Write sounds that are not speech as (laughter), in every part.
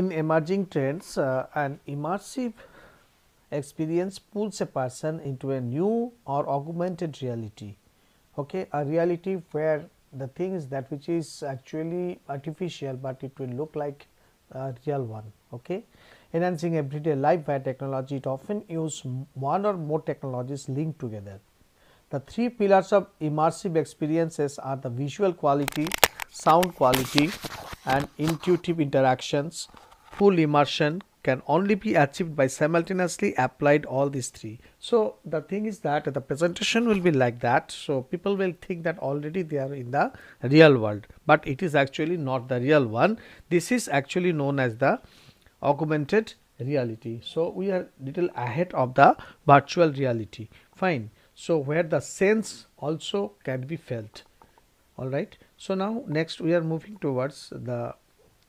In emerging trends, uh, an immersive experience pulls a person into a new or augmented reality, okay, a reality where the things that which is actually artificial, but it will look like a real one. Okay. Enhancing everyday life via technology, it often uses one or more technologies linked together. The three pillars of immersive experiences are the visual quality, sound quality and intuitive interactions full immersion can only be achieved by simultaneously applied all these three so the thing is that the presentation will be like that so people will think that already they are in the real world but it is actually not the real one this is actually known as the augmented reality so we are little ahead of the virtual reality fine so where the sense also can be felt all right so now next we are moving towards the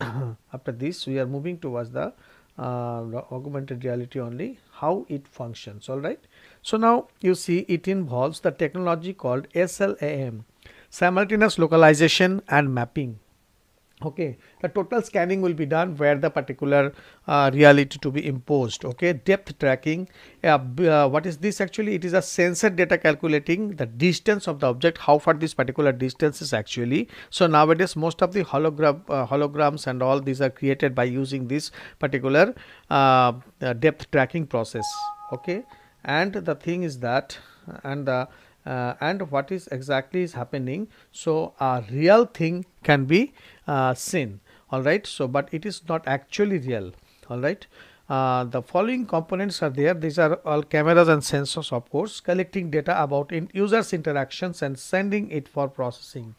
(coughs) after this we are moving towards the uh, augmented reality only how it functions all right so now you see it involves the technology called slam simultaneous localization and mapping okay the total scanning will be done where the particular uh, reality to be imposed okay depth tracking uh, uh, what is this actually it is a sensor data calculating the distance of the object how far this particular distance is actually so nowadays most of the hologram uh, holograms and all these are created by using this particular uh, uh, depth tracking process okay and the thing is that and the uh, and what is exactly is happening so a real thing can be uh, seen all right so but it is not actually real all right uh, the following components are there these are all cameras and sensors of course collecting data about in users interactions and sending it for processing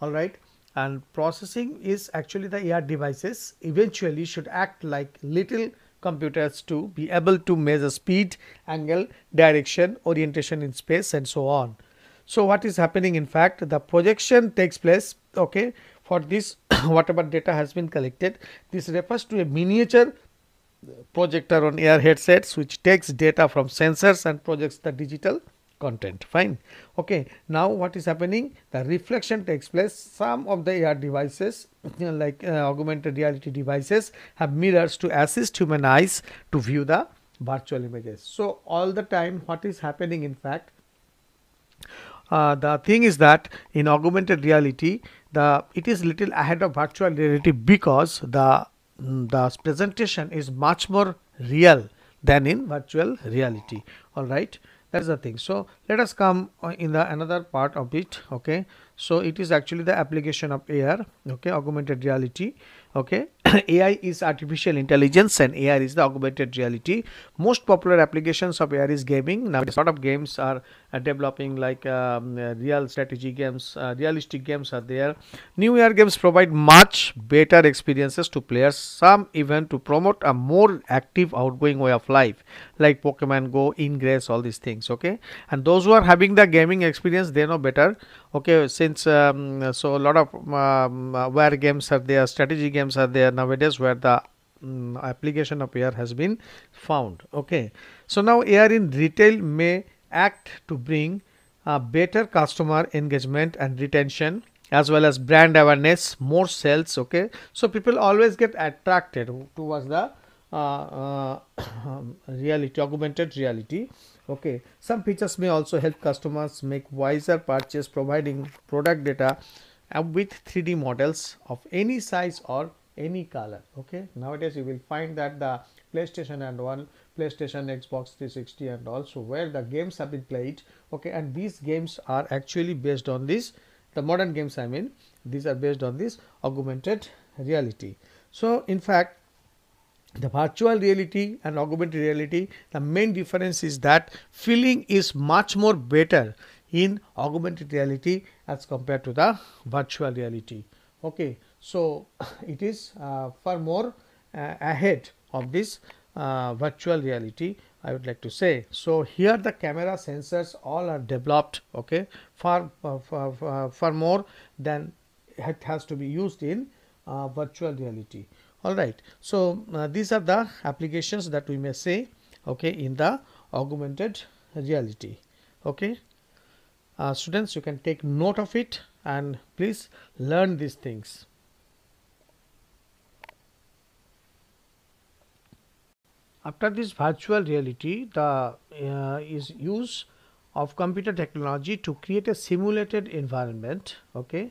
all right and processing is actually the AR devices eventually should act like little computers to be able to measure speed, angle, direction, orientation in space and so on. So, what is happening in fact the projection takes place okay for this (coughs) whatever data has been collected this refers to a miniature projector on air headsets which takes data from sensors and projects the digital content fine okay now what is happening the reflection takes place some of the AR devices you (laughs) know, like uh, augmented reality devices have mirrors to assist human eyes to view the virtual images so all the time what is happening in fact uh, the thing is that in augmented reality the it is little ahead of virtual reality because the mm, the presentation is much more real than in virtual reality all right that's the thing so let us come uh, in the another part of it okay so it is actually the application of AR okay augmented reality okay AI is artificial intelligence and AR is the augmented reality. Most popular applications of AR is gaming. Now, a lot of games are uh, developing like um, uh, real strategy games, uh, realistic games are there. New AR games provide much better experiences to players, some even to promote a more active outgoing way of life like Pokemon Go, Ingress, all these things. Okay. And those who are having the gaming experience, they know better. Okay. Since um, so a lot of um, uh, games are there, strategy games are there nowadays where the um, application of air has been found okay so now air in retail may act to bring a better customer engagement and retention as well as brand awareness more sales okay so people always get attracted towards the uh, uh, (coughs) reality augmented reality okay some features may also help customers make wiser purchase providing product data uh, with 3d models of any size or any color okay nowadays you will find that the playstation and one playstation xbox 360 and also where the games have been played okay and these games are actually based on this the modern games i mean these are based on this augmented reality so in fact the virtual reality and augmented reality the main difference is that feeling is much more better in augmented reality as compared to the virtual reality okay so, (laughs) it is uh, far more uh, ahead of this uh, virtual reality I would like to say. So, here the camera sensors all are developed okay, far, far, far, far more than it has to be used in uh, virtual reality. All right. So, uh, these are the applications that we may say okay, in the augmented reality. Okay. Uh, students, you can take note of it and please learn these things. After this virtual reality, the uh, is use of computer technology to create a simulated environment. Okay,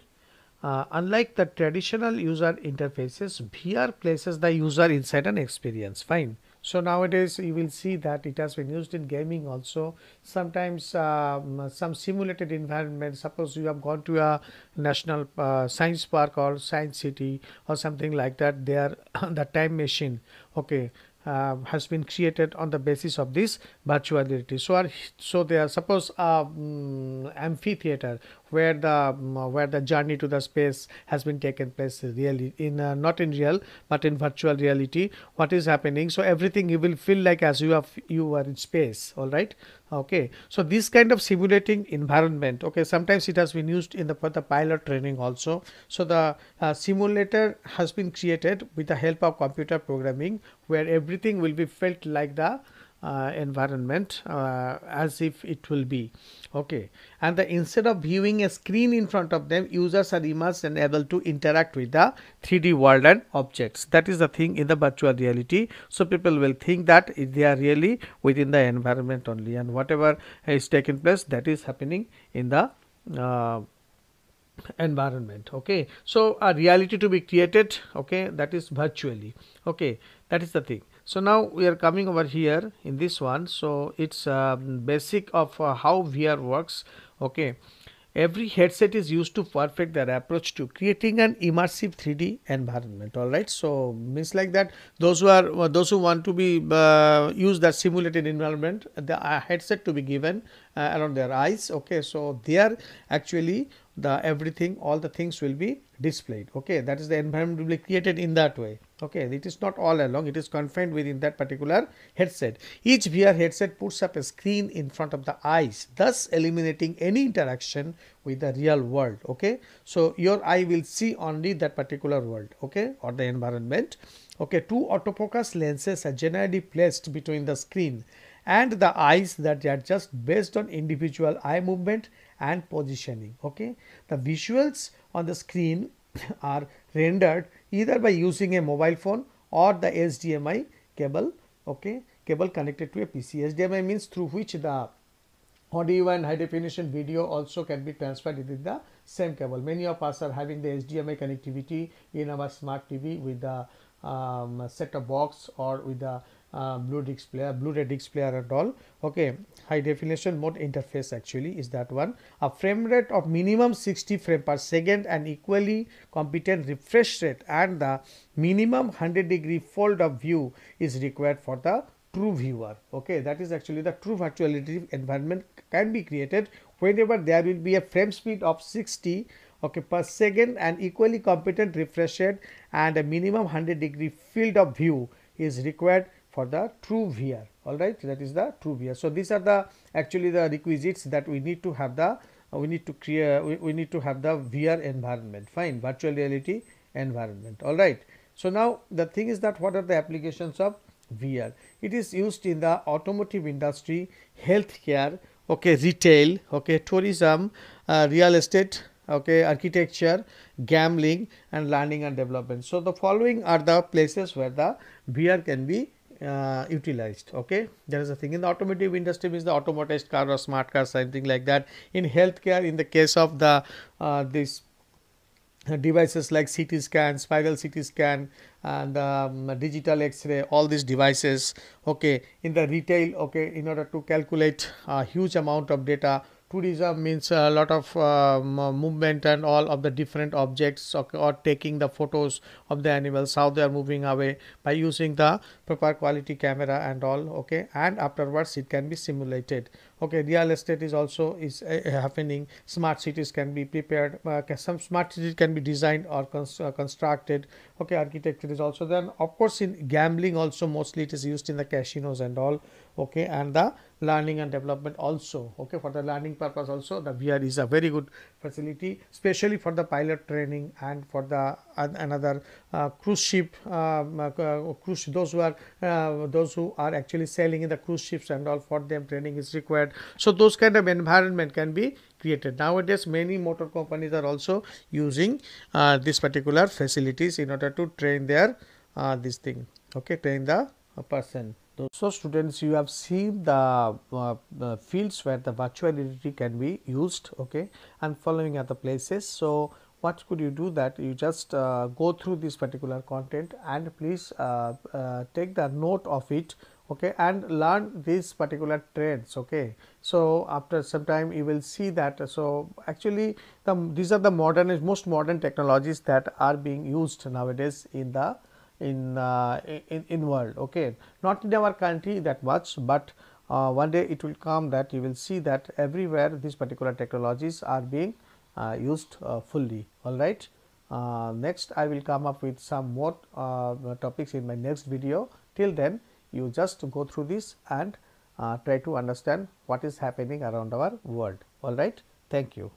uh, unlike the traditional user interfaces, VR places the user inside an experience. Fine. So nowadays you will see that it has been used in gaming also. Sometimes um, some simulated environment, suppose you have gone to a national uh, science park or science city or something like that, there (coughs) the time machine, okay, uh, has been created on the basis of this virtuality. So, are, so they are suppose uh, um, amphitheater where the um, uh, where the journey to the space has been taken place really in uh, not in real but in virtual reality what is happening so everything you will feel like as you are you are in space all right okay so this kind of simulating environment okay sometimes it has been used in the for the pilot training also so the uh, simulator has been created with the help of computer programming where everything will be felt like the uh, environment uh, as if it will be okay and the, instead of viewing a screen in front of them users are immersed and able to interact with the 3d world and objects that is the thing in the virtual reality so people will think that they are really within the environment only and whatever is taking place that is happening in the uh, environment okay so a reality to be created okay that is virtually okay that is the thing so now we are coming over here in this one so it's uh, basic of uh, how vr works okay every headset is used to perfect their approach to creating an immersive 3d environment all right so means like that those who are those who want to be uh, use that simulated environment the uh, headset to be given uh, around their eyes okay so there actually the everything all the things will be displayed okay that is the environment will be created in that way okay it is not all along it is confined within that particular headset each vr headset puts up a screen in front of the eyes thus eliminating any interaction with the real world okay so your eye will see only that particular world okay or the environment okay two autofocus lenses are generally placed between the screen and the eyes that are just based on individual eye movement and positioning okay the visuals on the screen (coughs) are rendered either by using a mobile phone or the HDMI cable okay cable connected to a PC HDMI means through which the audio and high definition video also can be transferred within the same cable many of us are having the HDMI connectivity in our smart TV with the um, set of box or with the uh, blue disc player blu-ray disc player at all okay high definition mode interface actually is that one a frame rate of minimum 60 frame per second and equally competent refresh rate and the minimum 100 degree fold of view is required for the true viewer okay that is actually the true virtuality environment can be created whenever there will be a frame speed of 60 okay per second and equally competent refresh rate and a minimum 100 degree field of view is required for the true VR all right that is the true VR. So, these are the actually the requisites that we need to have the uh, we need to create we, we need to have the VR environment fine virtual reality environment all right. So, now the thing is that what are the applications of VR? It is used in the automotive industry, healthcare, okay, retail, okay, tourism, uh, real estate, okay, architecture, gambling and learning and development. So, the following are the places where the VR can be uh, utilized okay there is a thing in the automotive industry means the automatized car or smart cars, something like that in healthcare in the case of the uh, this uh, devices like CT scan, spiral CT scan and um, digital x-ray all these devices okay in the retail okay in order to calculate a huge amount of data tourism means a lot of um, uh, movement and all of the different objects or, or, taking the photos of the animals how they are moving away by using the proper quality camera and all okay and afterwards it can be simulated okay real estate is also is uh, happening smart cities can be prepared uh, some smart cities can be designed or cons uh, constructed okay architecture is also then of course in gambling also mostly it is used in the casinos and all okay and the learning and development also okay for the learning purpose also the VR is a very good facility especially for the pilot training and for the uh, another uh, cruise ship um, uh, uh, cruise those who are uh, those who are actually sailing in the cruise ships and all for them training is required so those kind of environment can be created nowadays many motor companies are also using uh, this particular facilities in order to train their this thing okay train the person so, students you have seen the uh, uh, fields where the virtual identity can be used okay and following are the places. So, what could you do that you just uh, go through this particular content and please uh, uh, take the note of it okay and learn these particular trends okay. So, after some time you will see that. So, actually the, these are the modern most modern technologies that are being used nowadays in the in, uh, in, in world. Okay. Not in our country that much, but uh, one day it will come that you will see that everywhere these particular technologies are being uh, used uh, fully all right uh, next i will come up with some more uh, topics in my next video till then you just go through this and uh, try to understand what is happening around our world all right thank you